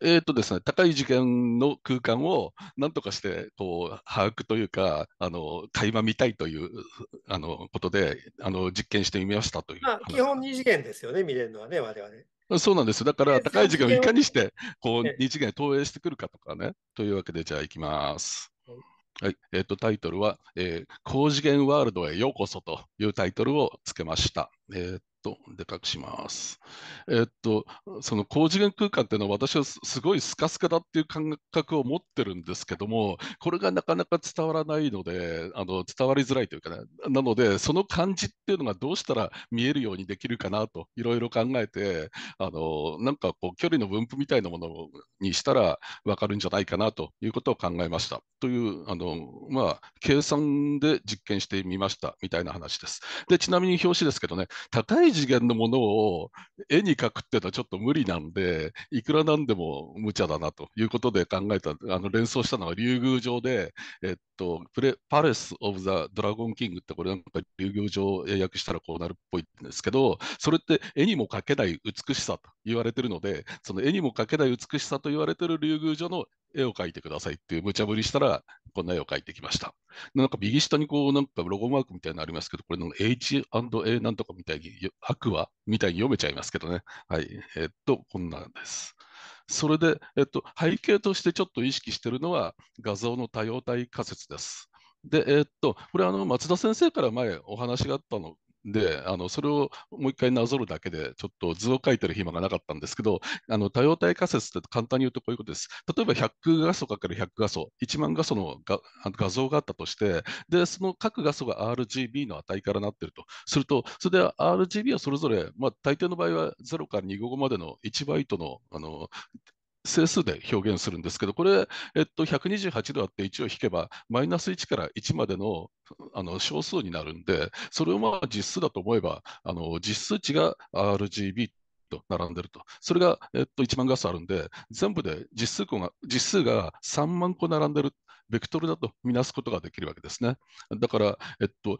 えーとですね、高い次元の空間をなんとかしてこう把握というかあの垣間見たいというあのことであの実験してみましたという、まあ、基本2次元ですよね見れるのはね我々。そうなんです。だから高い次元をいかにして、こう、2次元投影してくるかとかね。というわけで、じゃあ行きます。はい。えっ、と、タイトルは、えー、高次元ワールドへようこそというタイトルをつけました。えっ、とでかくします。えっと、その高次元空間っていうのは私はすごいスカスカだっていう感覚を持ってるんですけども、これがなかなか伝わらないので、あの伝わりづらいというかね、なので、その感じっていうのがどうしたら見えるようにできるかなといろいろ考えて、あのなんかこう距離の分布みたいなものにしたら分かるんじゃないかなということを考えました。というあの、まあ、計算で実験してみましたみたいな話です。でちなみに表紙ですけどね、高いい次元のものを絵に描くっていうのはちょっと無理なんでいくらなんでも無茶だなということで考えたあの連想したのは竜宮城で、えっと、プレパレス・オブ・ザ・ドラゴン・キングってこれなんか竜宮城を英訳したらこうなるっぽいんですけどそれって絵にも描けない美しさと言われてるのでその絵にも描けない美しさと言われてる竜宮城の絵を描いてくださいっていう無茶ぶりしたら、こんな絵を描いてきました。なんか右下にこう、なんかロゴマークみたいなのありますけど、これの H&A なんとかみたいに、アクアみたいに読めちゃいますけどね。はい。えっと、こんなんです。それで、えっと、背景としてちょっと意識してるのは、画像の多様体仮説です。で、えっと、これ、あの、松田先生から前お話があったのであのそれをもう一回なぞるだけでちょっと図を書いてる暇がなかったんですけどあの多様体仮説って簡単に言うとこういうことです例えば100画素かける100画素1万画素の画画像があったとしてでその各画素が RGB の値からなってるとするとそれで RGB はそれぞれ、まあ、大抵の場合は0から255までの1バイトのあの整数で表現するんですけど、これ、えっと、128度あって1を引けば、マイナス1から1までのあの小数になるんで、それをまあ実数だと思えば、あの実数値が RGB と並んでると。それが、えっと、1万画素あるんで、全部で実数個が実数が3万個並んでる。ベクトルだと見なすことができるわけですね。だから、えっと、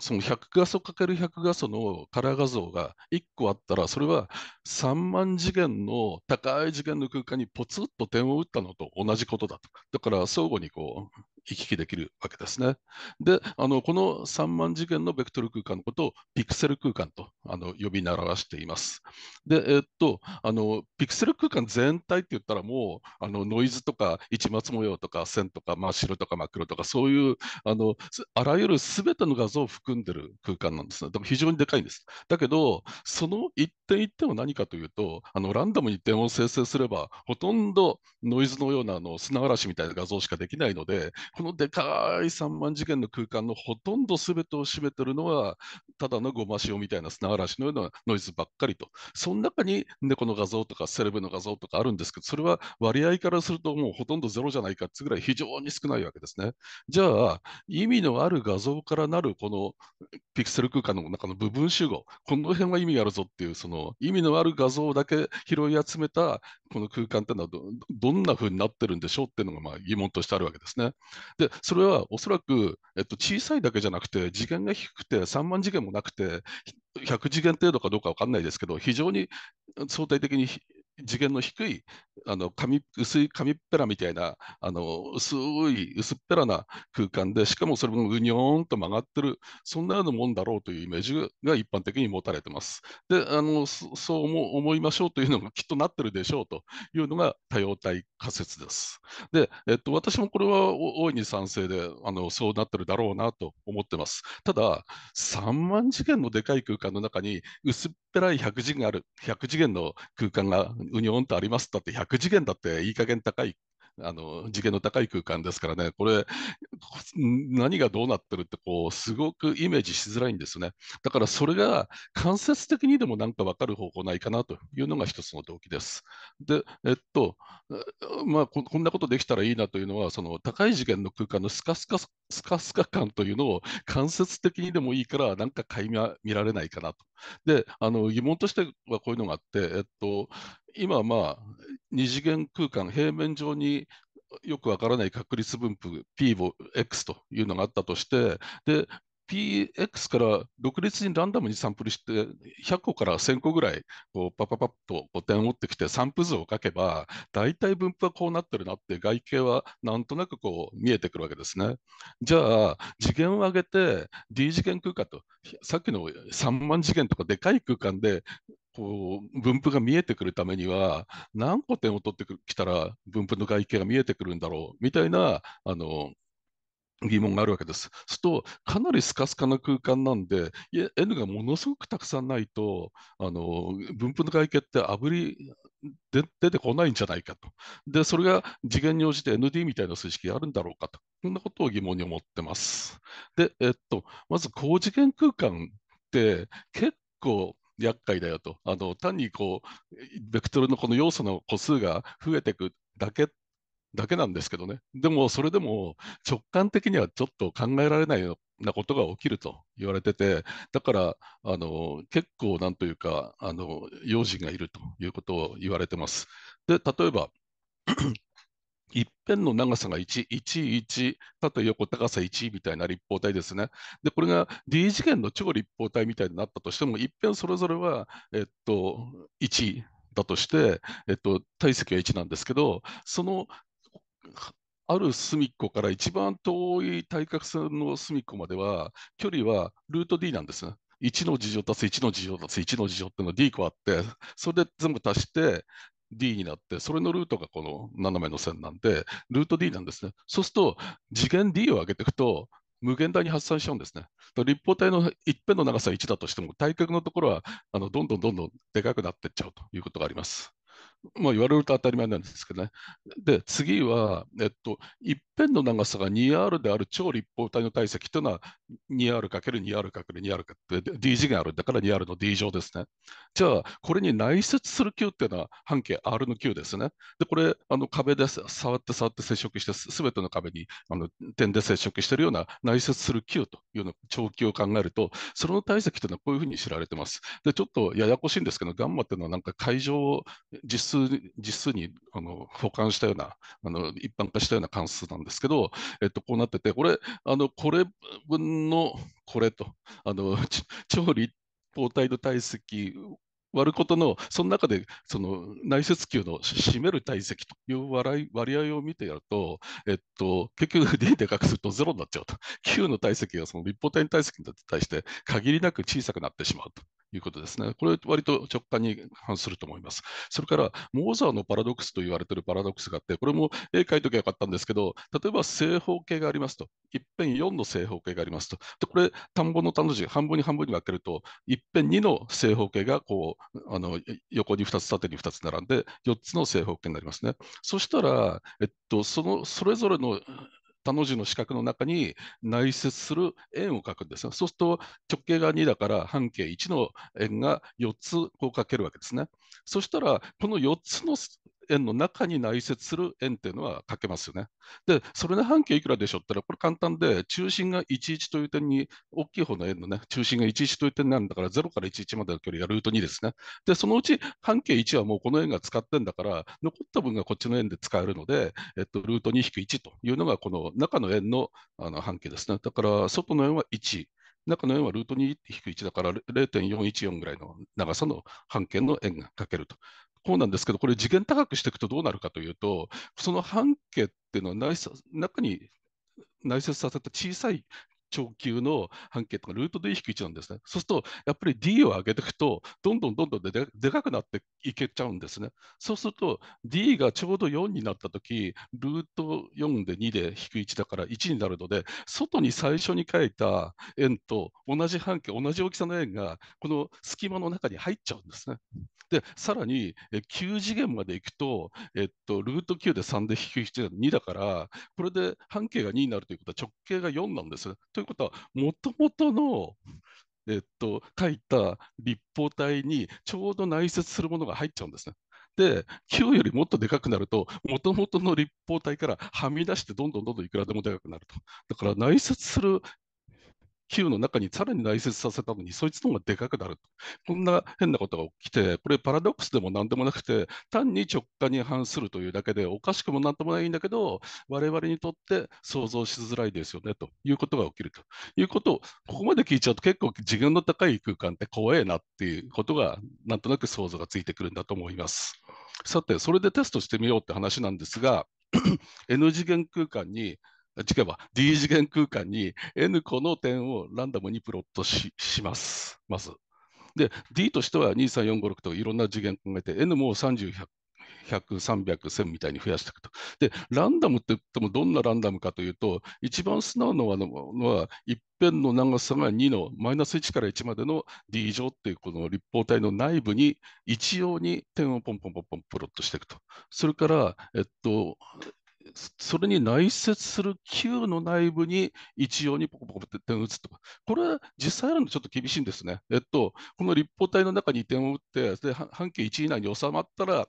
その100画素 ×100 画素のカラー画像が1個あったら、それは3万次元の高い次元の空間にポツッと点を打ったのと同じことだと。だから相互にこう行き来できるわけですね。で、あのこの3万次元のベクトル空間のことをピクセル空間とあの呼び習わしています。で、えー、っとあの、ピクセル空間全体って言ったらもうあのノイズとか市松模様とか線とか真っ白とか真っ黒とかそういうあのあらゆる全ての画像を含んでる空間なんですね。非常にでかいんです。だけど、その一点一点は何かというと、あのランダムに点を生成すれば、ほとんどノイズのようなあの砂嵐みたいな画像しかできないので、このでかい3万次元の空間のほとんど全てを占めてるのは、ただのごま塩みたいな砂嵐のようなノイズばっかりと、その中に猫の画像とかセレブの画像とかあるんですけど、それは割合からするともうほとんどゼロじゃないかってぐらい非常に少ないわけですね。じゃあ、意味のある画像からなるこのピクセル空間の中の部分集合、この辺は意味があるぞっていう、その意味のある画像だけ拾い集めたこの空間っていうのはどんな風になってるんでしょうっていうのがまあ疑問としてあるわけですね。で、それはおそらく、えっと、小さいだけじゃなくて、次元が低くて、3万次元もなくて、100次元程度かどうか分かんないですけど、非常に相対的に次元の低いあの紙薄い紙っぺらみたいなあの薄い薄っぺらな空間でしかもそれもうにょーんと曲がってるそんなようなもんだろうというイメージが一般的に持たれてます。であのそう思いましょうというのがきっとなってるでしょうというのが多様体仮説です。で、えっと、私もこれは大いに賛成であのそうなってるだろうなと思ってます。ただ3万次元のでかい空間の中に薄っぺらい100次元ある、100次元の空間がうにょんとありますだって、100次元だっていい加減高いあの次元の高い空間ですからね、これ、何がどうなってるってこう、すごくイメージしづらいんですね。だからそれが間接的にでもなんか分かる方法ないかなというのが一つの動機です。で、えっと、まあ、こんなことできたらいいなというのは、その高い次元の空間のスカスカスカスカ感というのを間接的にでもいいから、なんか垣間見られないかなとであの疑問としてはこういうのがあって、えっと、今、まあ、二次元空間、平面上によくわからない確率分布 P を X というのがあったとしてで PX から独立にランダムにサンプルして、100個から1000個ぐらい、パパパッと点を持ってきて、サプル図を書けば、大体分布はこうなってるなって、外形はなんとなくこう見えてくるわけですね。じゃあ、次元を上げて、D 次元空間と、さっきの3万次元とかでかい空間で、こう分布が見えてくるためには何個点を取ってきたら分布の外形が見えてくるんだろうみたいなあの疑問があるわけです。すると、かなりスカスカな空間なんで、N がものすごくたくさんないと、あの分布の外形ってあぶりで出てこないんじゃないかと。で、それが次元に応じて ND みたいな数式があるんだろうかと。こんなことを疑問に思ってます。で、えっと、まず高次元空間って結構厄介だよと。あの単にこう、ベクトルのこの要素の個数が増えていくだけっだけなんですけどね、でもそれでも直感的にはちょっと考えられないようなことが起きると言われてて、だからあの結構なんというかあの、用心がいるということを言われてます。で例えば 一辺の長さが1、1、1、縦横高さ1みたいな立方体ですね。で、これが D 次元の超立方体みたいになったとしても、一辺それぞれは、えっと、1だとして、えっと、体積は1なんですけど、そのある隅っこから一番遠い対角線の隅っこまでは、距離はルート D なんです。1の事乗足す1の事乗足す1の事乗っていうのは D 個あって、それで全部足して D になって、それのルートがこの斜めの線なんで、ルート D なんですね。そうすると、次元 D を上げていくと、無限大に発散しちゃうんですね。立方体の一辺の長さは1だとしても、対角のところはあのどんどんどんどんでかくなっていっちゃうということがあります。まあ、言われると当たり前なんですけどね。で、次は、えっと、一辺の長さが 2R である超立方体の体積というのは 2R×2R×2R って D 次元あるだから 2R の D 乗ですね。じゃあ、これに内接する球っていうのは半径 R の球ですね。で、これ、あの壁で触って触って接触して、すべての壁にあの点で接触しているような内接する球というの長期を考えると、その体積というのはこういうふうに知られてます。で、ちょっとややこしいんですけど、ガンマっていうのはなんか会場を実実数実数にあの保管したようなあの、一般化したような関数なんですけど、えっと、こうなってて、これ、あのこれ分のこれと、あの超立方体の体積割ることの、その中でその内接球の占める体積という割合を見てやると、えっと、結局 D でくすると0になっちゃうと、Q の体積がその立方体の体積に対して限りなく小さくなってしまうということですね。これ、割と直感に反すると思います。それから、モーザーのパラドックスと言われているパラドックスがあって、これも絵描いときゃよかったんですけど、例えば正方形がありますと、一辺4の正方形がありますと、でこれ、田んぼの田の字、半分に半分に分けると、一辺2の正方形がこうあの横に2つ、縦に2つ並んで、4つの正方形になりますね。そしたら、えっと、そのそれぞれの他の字の四角の中に内接する円を書くんですよ。そうすると直径が2だから半径1の円が4つこう書けるわけですね。そしたらこの4つの円の中に内接する円っていうのは書けますよね。で、それの半径いくらでしょったら、これ簡単で、中心が11という点に、大きい方の円のね、中心が11という点なんだから、0から11までの距離がルート2ですね。で、そのうち半径1はもうこの円が使ってんだから、残った分がこっちの円で使えるので、えっと、ルート2-1というのが、この中の円のあの半径ですね。だから、外の円は1。中の円はルート2-1だから0.414ぐらいの長さの半径の円が書けると。うなんですけど、これ、次元高くしていくとどうなるかというと、その半径っていうのは内中に内接させた小さい長級の半径とかルートで E-1 なんですね。そうすると、やっぱり D を上げていくと、どんどんどんどんででかくなっていけちゃうんですね。そうすると、D がちょうど4になったとき、ルート4で2で引く1だから1になるので、外に最初に書いた円と同じ半径、同じ大きさの円が、この隙間の中に入っちゃうんですね。で、さらに9次元まで行くと、えっと、ルート9で3で引く1が2だから、これで半径が2になるということは直径が4なんです。ということは、もともとの、えっと、書いた立方体にちょうど内接するものが入っちゃうんですね。で、Q よりもっとでかくなると、もともとの立方体からはみ出して、どんどんどんどんいくらでもでかくなると。だから内接する器の中にさらに内接させたのに、そいつの方がでかくなる。こんな変なことが起きて、これパラドックスでも何でもなくて、単に直感に反するというだけで、おかしくもなんともないんだけど、我々にとって想像しづらいですよね、ということが起きるということを、ここまで聞いちゃうと結構次元の高い空間って怖えなっていうことが、なんとなく想像がついてくるんだと思います。さて、それでテストしてみようって話なんですが、N 次元空間に違えば D 次元空間に N 個の点をランダムにプロットします。まずで、D としては23456といろんな次元考えて、N も30、100、300、1000みたいに増やしていくと。で、ランダムって言ってもどんなランダムかというと、一番素直なのは、のは一辺の長さが2のマイナス1から1までの D 乗っていうこの立方体の内部に一様に点をポンポンポンポンプロットしていくと。それから、えっと、それに内接する球の内部に一様にポコポコって点を打つと。これは実際あるのちょっと厳しいんですね。えっと、この立方体の中に点を打って、で半径1以内に収まったら、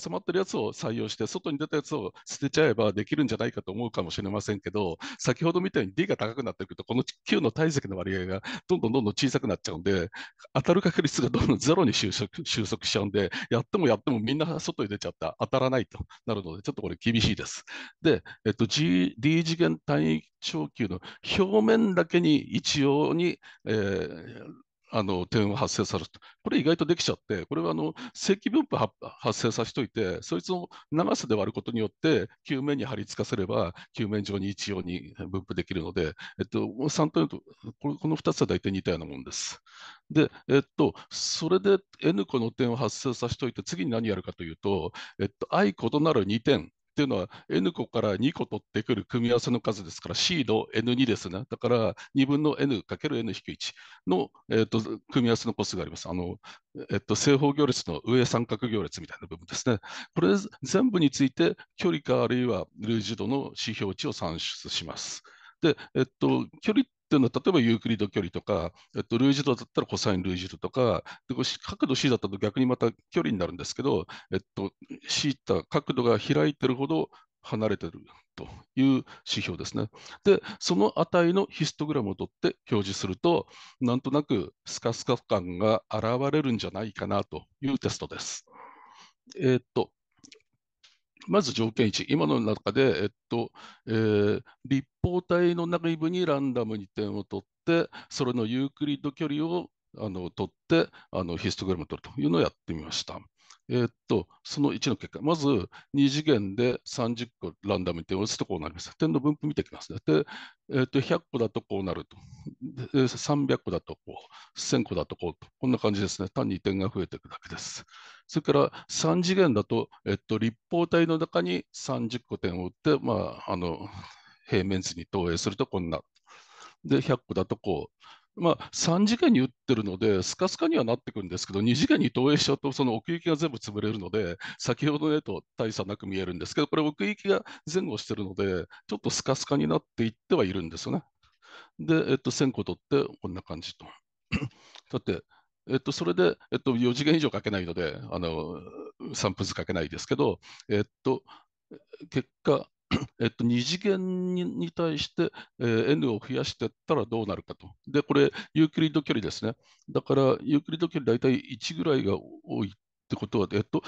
収まってるやつを採用して、外に出たやつを捨てちゃえばできるんじゃないかと思うかもしれませんけど、先ほどみたいに D が高くなってくると、この球の体積の割合がどんどんどんどん小さくなっちゃうんで、当たる確率がどんどんゼロに収束収束しちゃうんで、やってもやってもみんな外に出ちゃった、当たらないとなるので、ちょっとこれ厳しいです。で、えっと、D 次元単位長級の表面だけに一様に、えー、あの点を発生させると。これ意外とできちゃって、これはあの正規分布発生させておいて、そいつを長さで割ることによって、球面に張り付かせれば、球面上に一様に分布できるので、えっと、3と4と、この2つは大体似たようなものです。で、えっと、それで N 個の点を発生させておいて、次に何やるかというと、えっと、i 異なる2点っていうのは n 個から2個取ってくる組み合わせの数ですから C の n2 ですね。だから2分の n×n-1 の、えーと、組み合わせの個数があります。あのえっと、正方行列の上三角行列みたいな部分ですね。これ全部について距離かあるいは類似度の指標値を算出します。で、えっと、距離っていうのは、例えばユークリッド距離とか、えっと、ルージドだったらコサインルージドとか、で角度 C だったと逆にまた距離になるんですけど、えっと、シータ、角度が開いてるほど離れてるという指標ですね。で、その値のヒストグラムを取って表示すると、なんとなくスカスカ感が現れるんじゃないかなというテストです。えっと、まず条件1、今の中で、えっとえー、立方体の内部にランダムに点を取って、それのユークリッド距離をあの取ってあのヒストグラムを取るというのをやってみました。えー、っと、その1の結果、まず2次元で30個ランダムに点を打つとこうなります。点の分布見てきますね。で、えー、っと100個だとこうなると、300個だとこう、1000個だとこうと、こんな感じですね。単に点が増えていくだけです。それから3次元だと、えー、っと立方体の中に30個点を打って、まあ、あの平面図に投影するとこんな。で、100個だとこう、まあ、3次元に打ってるので、スカスカにはなってくるんですけど、2次元に投影しちゃうと、その奥行きが全部潰れるので、先ほどの絵と大差なく見えるんですけど、これ、奥行きが前後してるので、ちょっとスカスカになっていってはいるんですよね。で、えっと、1000個取って、こんな感じと。だって、えっと、それで、えっと、4次元以上書けないので、あの3分ずつ書けないですけど、えっと、結果、えっと、2次元に対して、えー、n を増やしていったらどうなるかと。で、これ、ユークリッド距離ですね。だから、ユークリッド距離大体1ぐらいが多いってことは、えっと、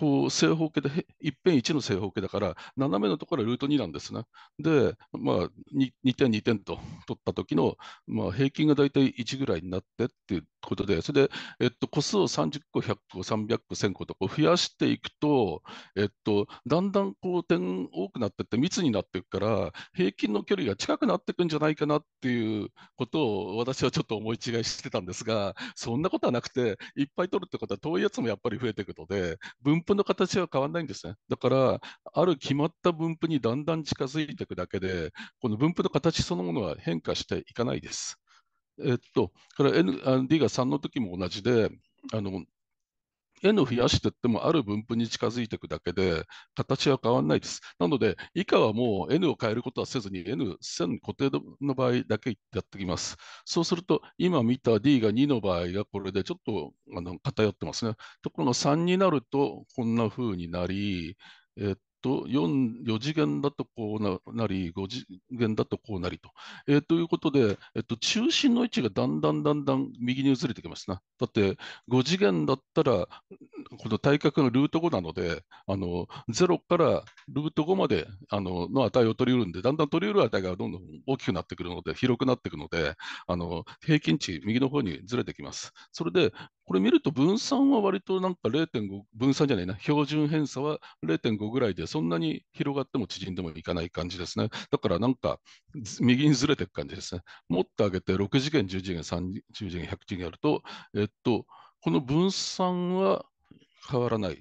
こう正方形で一辺一の正方形だから、斜めのところはルート2なんですね。で、まあ2、2点、2点と取った時の、まあ、平均が大体1ぐらいになってっていうことで、それで、えっと、個数を30個、100個、300個、1000個とこう増やしていくと、えっと、だんだんこう点多くなってって密になっていくから、平均の距離が近くなっていくんじゃないかなっていうことを私はちょっと思い違いしてたんですが、そんなことはなくて、いっぱい取るってことは遠いやつもやっぱり増えていくので、分布の形は変わらないんですね。だから、ある決まった分布にだんだん近づいていくだけで、この分布の形そのものは変化していかないです。えっと、かれ、N、D が3の時も同じで、あの n を増やしていってもある分布に近づいていくだけで形は変わらないです。なので以下はもう n を変えることはせずに n 線固定の場合だけやってきます。そうすると今見た d が2の場合がこれでちょっとあの偏ってますね。ところが3になるとこんな風になり、えっと、4, 4次元だとこうなり、5次元だとこうなりと。えー、ということで、えっと、中心の位置がだんだんだんだん右に移れてきますな。だって、5次元だったら、この対角のルート5なので、あの0からルート5まであのの値を取り得るんで、だんだん取り得る値がどんどん大きくなってくるので、広くなってくるので、あの平均値、右の方にずれてきます。それで、これ見ると分散は割となんか0.5、分散じゃないな、標準偏差は0.5ぐらいで、そんなに広がっても縮んでもいかない感じですね。だからなんか、右にずれていく感じですね。もっと上げて、6次元、10次元、30次元、100次元やると、えっと、この分散は変わらない。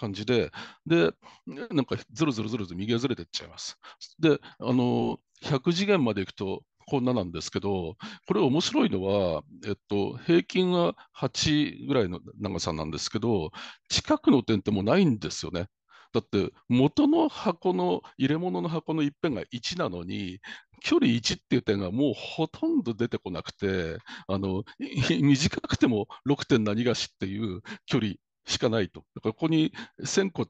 感じで、で、なんかずるずるずるずる右がずれてっちゃいます。で、あの、100次元まで行くと、こんななんですけど、これ面白いのは、えっと、平均は8ぐらいの長さなんですけど、近くの点ってもうないんですよね。だって元の箱の入れ物の箱の一辺が1なのに距離1っていう点がもうほとんど出てこなくてあの 短くても 6. 何がしっていう距離しかないと。だからここに1000個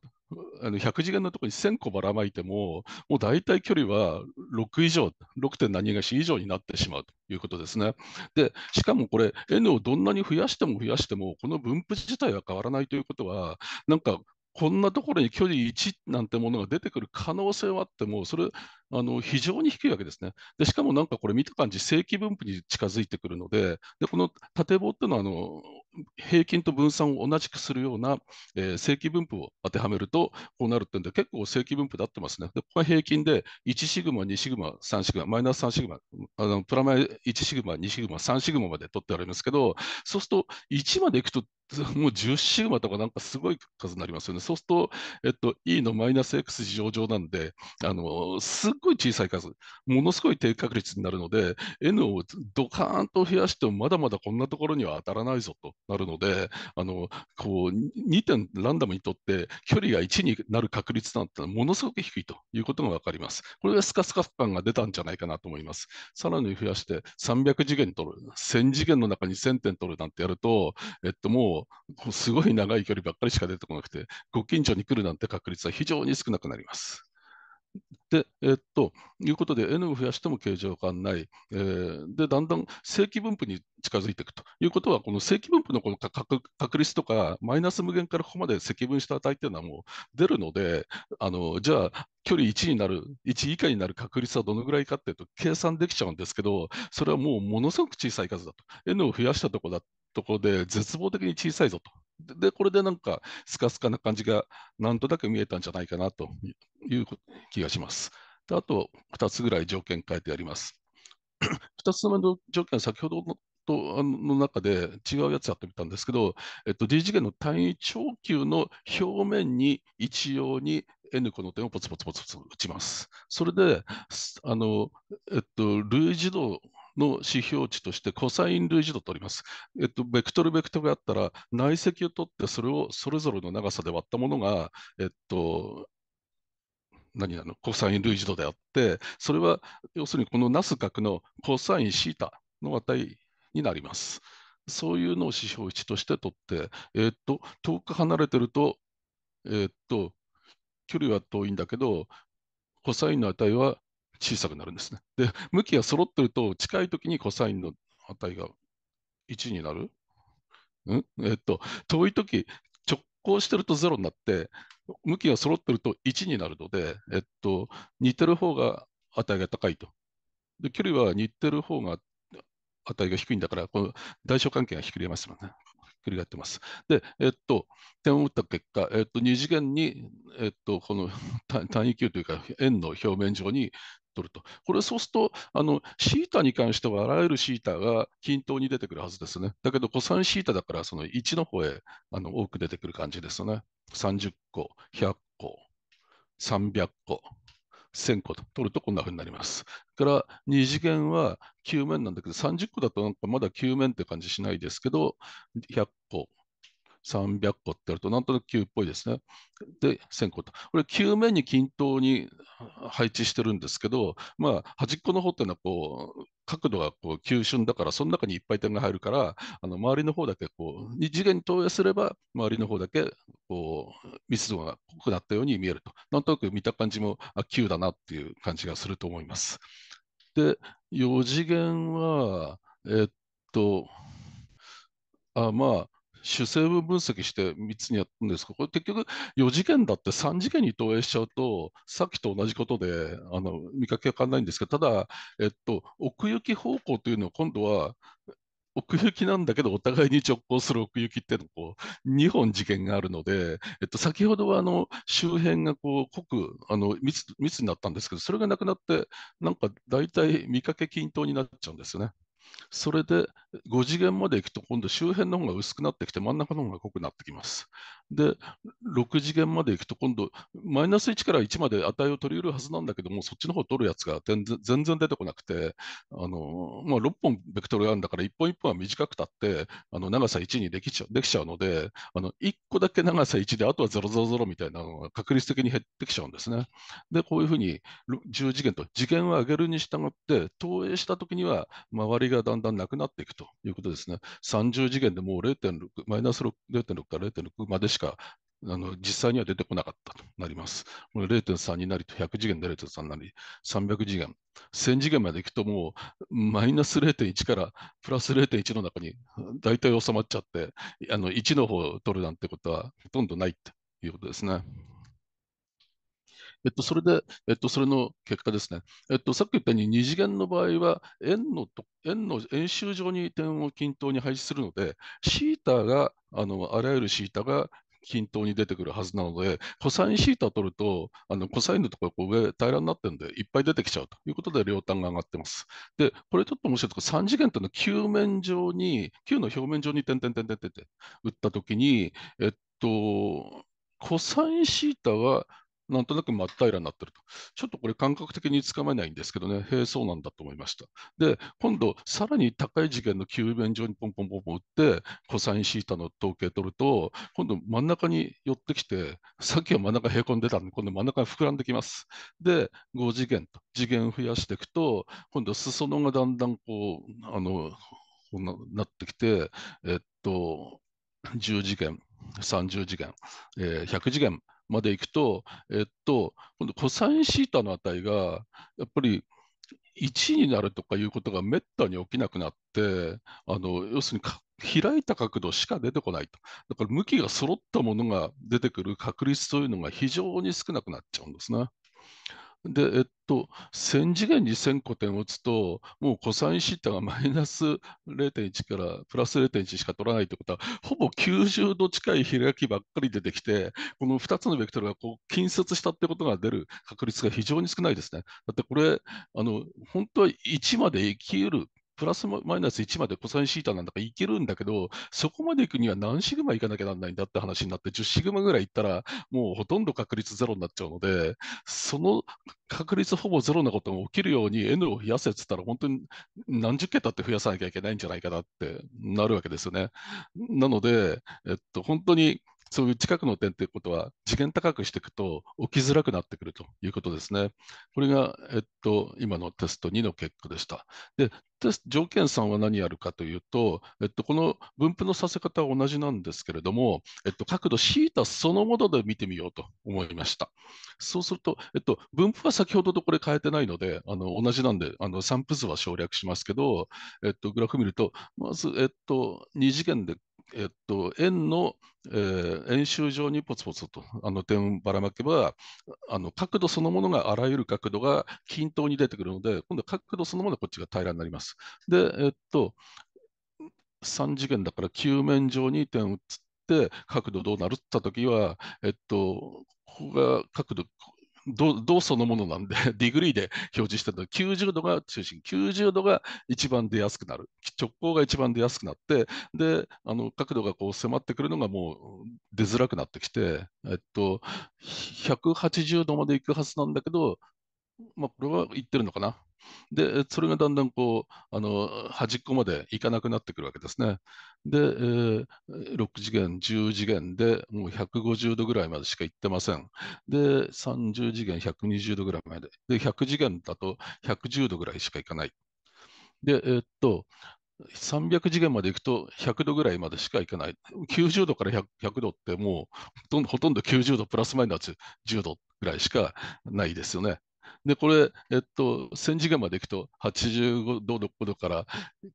あの100次元のところに1000個ばらまいても、もう大体距離は6以上、6. 点何がし以上になってしまうということですね。で、しかもこれ、N をどんなに増やしても増やしても、この分布自体は変わらないということは、なんかこんなところに距離1なんてものが出てくる可能性はあっても、それ、あの非常に低いわけですね。でしかもなんかこれ見た感じ、正規分布に近づいてくるので、でこの縦棒っていうのはあの平均と分散を同じくするような、えー、正規分布を当てはめると、こうなるってんで、結構正規分布で合ってますね。でここが平均で1シグマ、2シグマ、3シグマ、マイナス3シグマ、あのプラマイ1シグマ、2シグマ、3シグマまで取ってありますけど、そうすると1までいくと、もう10シグマとかなんかすごい数になりますよね。そうすると、えっと、E のマイナス X 上乗なんで、あのすっごい小さい数、ものすごい低確率になるので、N をドカーンと増やしても、まだまだこんなところには当たらないぞとなるので、あのこう2点ランダムにとって、距離が1になる確率なんてものすごく低いということが分かります。これがスカスカ感が出たんじゃないかなと思います。さらに増やして、300次元取る、1000次元の中に1000点取るなんてやると、えっと、もうすごい長い距離ばっかりしか出てこなくて、ご近所に来るなんて確率は非常に少なくなります。で、えっと、いうことで、N を増やしても形状がない、えー、で、だんだん正規分布に近づいていくということは、この正規分布のこの確率とか、マイナス無限からここまで積分した値っていうのはもう出るので、あのじゃあ、距離1になる、1以下になる確率はどのぐらいかっていうと、計算できちゃうんですけど、それはもうものすごく小さい数だと。N を増やしたとこだところで絶望的に小さいぞと。で、これでなんかスカスカな感じがなんとなく見えたんじゃないかなという気がします。であと2つぐらい条件書いてあります。2 つ目の条件は先ほどのとあの中で違うやつやってみたんですけど、えっと、D 次元の単位長球の表面に一様に N 個の点をポツポツポツポツ打ちます。それで、あの、えっと、類似度の指標値として、コサイン類似度とります。えっと、ベクトル、ベクトルがあったら、内積を取って、それをそれぞれの長さで割ったものが、えっと、何なのコサイン類似度であって、それは要するにこのナス角のコサインシータの値になります。そういうのを指標値として取って、えっと、遠く離れてると、えっと、距離は遠いんだけど、コサインの値は小さくなるんですね。で、向きが揃ってると、近いときにコサインの値が1になる。んえっと、遠いとき、直行してると0になって、向きが揃ってると1になるので、えっと、似てる方が値が高いと。で、距離は似てる方が値が低いんだから、この代償関係がひっくり返ますよね。ひっくり返ってます。で、えっと、点を打った結果、えっと、2次元に、えっと、この単位球というか、円の表面上に取ると。これそうすると、あの、シータに関してはあらゆるシータが均等に出てくるはずですね。だけど、コサンシータだから、その1の方へあの多く出てくる感じですよね。30個、100個、300個、1000個と取るとこんなふうになります。から2次元は9面なんだけど、30個だとなんかまだ9面って感じしないですけど、100個、300個ってやると、なんとなく9っぽいですね。で、1000個と。これ、9面に均等に配置してるんですけど、まあ、端っこの方っていうのは、こう、角度がこう急峻だから、その中にいっぱい点が入るから、あの周りの方だけこう、2次元に投影すれば、周りの方だけこう密度が濃くなったように見えると、なんとなく見た感じも、あ、9だなっていう感じがすると思います。で、4次元は、えっと、あまあ、主成分分析して3つにやったんですけど、これ結局4次元だって3次元に投影しちゃうと、さっきと同じことであの見かけが変わらないんですけど、ただ、えっと、奥行き方向というのは今度は奥行きなんだけど、お互いに直行する奥行きっていうのこう、2本次元があるので、えっと、先ほどはあの周辺がこう濃くあの密密になったんですけど、それがなくなって、なんか大体見かけ均等になっちゃうんですよね。それで5次元まで行くと今度周辺の方が薄くなってきて真ん中の方が濃くなってきます。で、6次元まで行くと、今度、マイナス1から1まで値を取り得るはずなんだけども、そっちの方取るやつが全然出てこなくて、あのまあ、6本ベクトルがあるんだから、1本1本は短くたって、あの長さ1にできちゃできちゃうので、あの1個だけ長さ1で、あとは000みたいなのが確率的に減ってきちゃうんですね。で、こういうふうに10次元と、次元を上げるに従って、投影したときには、周りがだんだんなくなっていくということですね。30次元でもう0.6、マイナス0.6から0.6までしかかあの実際には出てこなかったとなります。これ0.3になりと100次元で0.3なり、300次元、1000次元までいくともうマイナス0.1からプラス0.1の中に大体収まっちゃって、あの1の方を取るなんてことはほとんどないということですね。えっと、それで、えっと、それの結果ですね。えっと、さっき言ったように2次元の場合は円のと、円の円周上に点を均等に配置するので、θ が、あのあらゆる θ が均等に出てくるはずなので、コサインシータを取ると、あのコサインのところこう上平らになってるんで、いっぱい出てきちゃうということで、両端が上がってます。で、これちょっと面白いところ、3次元というのは球面上に、球の表面上に点点点点点って打ったときに、えっと、コサインシータはなんとなく真っ平らになってると。ちょっとこれ感覚的につかめないんですけどね、へえ、そうなんだと思いました。で、今度、さらに高い次元の球面上にポンポンポンポン打って、コサインシータの統計取ると、今度真ん中に寄ってきて、さっきは真ん中へこんでたんで、今度真ん中に膨らんできます。で、5次元と、次元増やしていくと、今度裾野がだんだんこう、あの、こななってきて、えっと、10次元、30次元、えー、100次元、までいくと、えっと、今度コサインシータの値がやっぱり1になるとかいうことがめったに起きなくなって、あの要するに開いた角度しか出てこないと。だから向きが揃ったものが出てくる確率というのが非常に少なくなっちゃうんですね。で、えっと、1000次元に1000個点を打つと、もうコサインシータがマイナス0.1からプラス0.1しか取らないってことは、ほぼ90度近い開きばっかり出てきて、この2つのベクトルがこう近接したってことが出る確率が非常に少ないですね。だってこれ、あの本当は1まで生きうるプラスマイナス1までコサインシータなんだからいけるんだけど、そこまで行くには何シグマ行かなきゃなんないんだって話になって、10シグマぐらい行ったら、もうほとんど確率ゼロになっちゃうので、その確率ほぼゼロなことが起きるように N を増やせって言ったら、本当に何十桁って増やさなきゃいけないんじゃないかなってなるわけですよね。なので、えっと、本当にそういう近くの点ということは、次元高くしていくと起きづらくなってくるということですね。これが、えっと、今のテスト2の結果でした。で、テスト条件3は何やるかというと、えっと、この分布のさせ方は同じなんですけれども、えっと、角度 θ そのもので見てみようと思いました。そうすると、えっと、分布は先ほどとこれ変えてないので、あの同じなんであの、散布図は省略しますけど、えっと、グラフ見ると、まず、えっと、2次元でえっと、円の、えー、円周上にポツポツとあの点をばらまけばあの角度そのものがあらゆる角度が均等に出てくるので今度角度そのものがこっちが平らになります。で、えっと、3次元だから球面上に点を移って角度どうなるって言った時は、えっと、ここが角度銅そのものなんで、ディグリーで表示してるの90度が中心、90度が一番出やすくなる、直行が一番出やすくなって、で、あの角度がこう迫ってくるのがもう出づらくなってきて、えっと、180度まで行くはずなんだけど、まあ、これはいってるのかな。で、それがだんだんこう、あの、端っこまで行かなくなってくるわけですね。で、えー、6次元、10次元でもう150度ぐらいまでしか行ってません。で、30次元、120度ぐらいまで。で、100次元だと110度ぐらいしか行かない。で、えー、っと、300次元まで行くと100度ぐらいまでしか行かない。90度から 100, 100度ってもうほとんど90度プラスマイナス10度ぐらいしかないですよね。で、これ、えっと、1000次元まで行くと、85度、5度から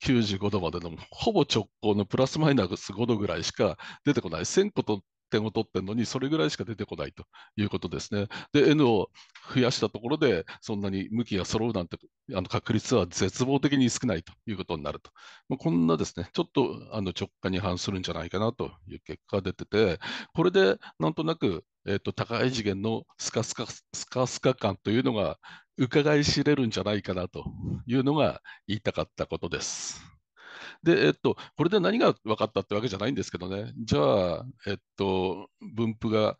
95度までの、ほぼ直行のプラスマイナス5度ぐらいしか出てこない。1000個と点を取ってるのに、それぐらいしか出てこないということですね。で、N を増やしたところで、そんなに向きが揃うなんてあの確率は絶望的に少ないということになると。まあ、こんなですね、ちょっとあの直下に反するんじゃないかなという結果が出てて、これでなんとなくえーと、高い次元のスカスカスカスカ感というのが伺い知れるんじゃないかなというのが言いたかったことです。で、えっと、これで何が分かったってわけじゃないんですけどね、じゃあ、えっと、分布が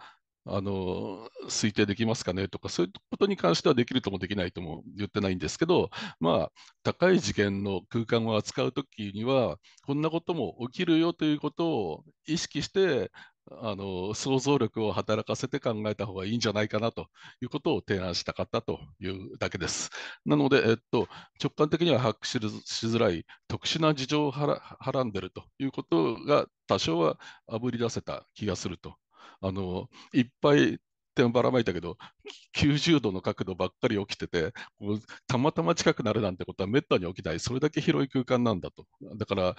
あの推定できますかねとか、そういうことに関してはできるともできないとも言ってないんですけど、まあ、高い次元の空間を扱うときには、こんなことも起きるよということを意識して、あの想像力を働かせて考えた方がいいんじゃないかなということを提案したかったというだけです。なので、えっと、直感的には把握しづらい特殊な事情をはらんでるということが多少はあぶり出せた気がすると。あのいっぱい点ばらまいたけど90度の角度ばっかり起きててたまたま近くなるなんてことはめったに起きないそれだけ広い空間なんだとだから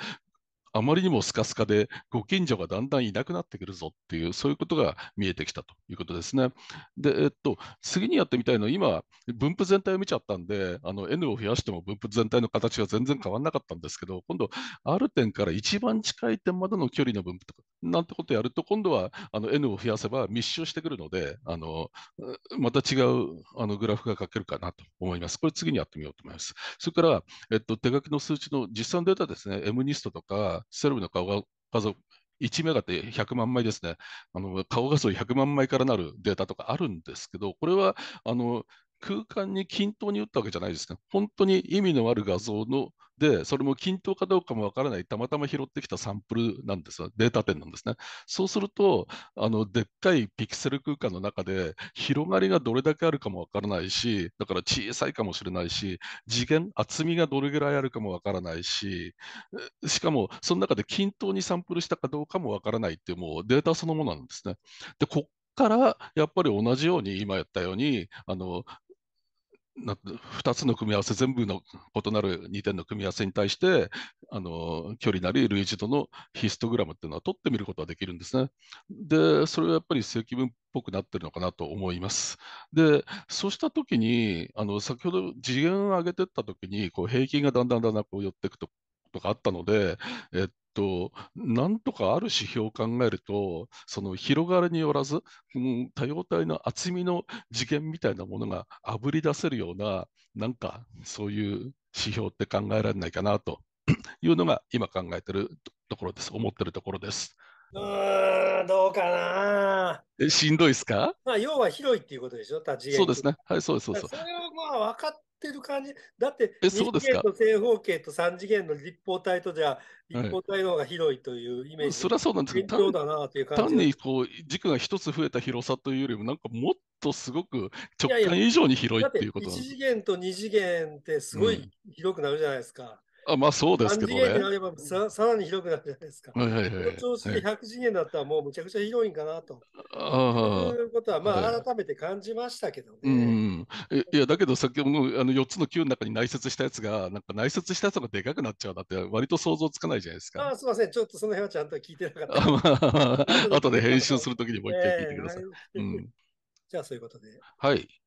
あまりにもスカスカで、ご近所がだんだんいなくなってくるぞっていう、そういうことが見えてきたということですね。で、えっと、次にやってみたいのは、今、分布全体を見ちゃったんで、あの N を増やしても分布全体の形は全然変わらなかったんですけど、今度、ある点から一番近い点までの距離の分布とかなんてことやると、今度はあの N を増やせば密集してくるので、あのまた違うあのグラフが書けるかなと思います。これ次にやってみようと思います。それから、えっと、手書きの数値の実際のデータですね、MNIST とかセルブの顔が画像1メガって100万枚ですね、あの顔画像100万枚からなるデータとかあるんですけど、これはあの空間に均等に打ったわけじゃないですね。本当に意味のある画像ので、それも均等かどうかもわからない、たまたま拾ってきたサンプルなんですよ、データ点なんですね。そうすると、あのでっかいピクセル空間の中で、広がりがどれだけあるかもわからないし、だから小さいかもしれないし、次元、厚みがどれぐらいあるかもわからないし、しかも、その中で均等にサンプルしたかどうかもわからないっていう、もうデータそのものなんですね。でこからやっぱり同じように今やったようにあの2つの組み合わせ全部の異なる2点の組み合わせに対してあの距離なり類似度のヒストグラムっていうのは取ってみることができるんですね。でそれはやっぱり規分っぽくなってるのかなと思います。でそうした時にあの先ほど次元を上げてった時にこう平均がだんだんだんだんこう寄っていくととかあったので、えっと、なんとかある指標を考えると、その広がりによらず、うん、多様体の厚みの次元みたいなものがあぶり出せるような、なんかそういう指標って考えられないかなと いうのが、今考えてるところです、思ってるところです。うん、どうかなえ。しんどいですかまあ、要は広いっていうことでしょ、立ちそうですね。はい、そうです、そうです。それをまあ分かっってる感じ。だって、2次元と正方形と3次元の立方体とじゃ、立方体の方が広いというイメージ、はい、それはそうなんですけど、単にこう軸が一つ増えた広さというよりも、なんかもっとすごく直感以上に広いっていうこといやいや1次元と2次元ってすごい広くなるじゃないですか。あまあそうですけどね。次元になればささらに広くなるじゃないですか。はいはいはい、調子で100次元だったらもうむちゃくちゃ広いんかなと。そういうことは、まあ改めて感じましたけどね。はい、うんいやだけど先ほどあの4つの9の中に内接したやつが、なんか内接したやつがでかくなっちゃうなって割と想像つかないじゃないですか。あすみません、ちょっとその辺はちゃんと聞いてなかった。あ とで編集するときにもう一回聞いてください。え ーはい、うん、じゃあそういうことで。はい。